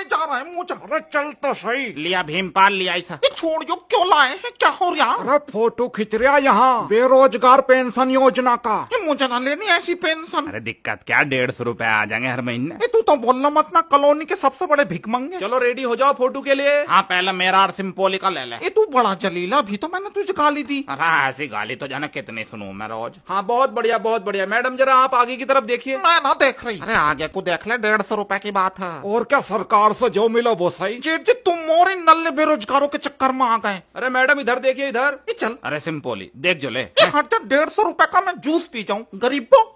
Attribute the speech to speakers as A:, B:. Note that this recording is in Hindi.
A: लाने जा रहा है मुझे अरे चल तो सही लिया भीमपाल लिया ऐसा छोड़ जो क्यों लाए हैं क्या हो रहा
B: अरे फोटो खिंच रहा यहाँ बेरोजगार पेंशन योजना का
A: मुझे ना लेनी ऐसी पेंशन अरे दिक्कत क्या डेढ़ सौ रूपए आ जाएंगे हर महीने
B: तू तो बोलना मत
A: ना कॉलोनी के सबसे बड़े भिकमंगे चलो रेडी हो जाओ फोटो के लिए हाँ पहले मेरा और सिंपोली का ले ले ये तू बड़ा जलीला अभी तो मैंने तुझे गाली दी अरे ऐसी गाली तो जाना कितनी सुनू मैं रोज हाँ बहुत बढ़िया बहुत बढ़िया मैडम जरा आप आगे की तरफ देखिए मैं ना देख रही अरे आगे को देख ले डेढ़ सौ रूपए की बात है और क्या सरकार से जो मिला वो सही जेठ जी तुम और इन नल्ले बेरोजगारों के चक्कर में आ गए
C: अरे मैडम इधर देखिए इधर चल
D: अरे सिंपोली देख जो ले
C: हाँ, डेढ़ सौ रूपए का मैं जूस पी जाऊँ गरीबों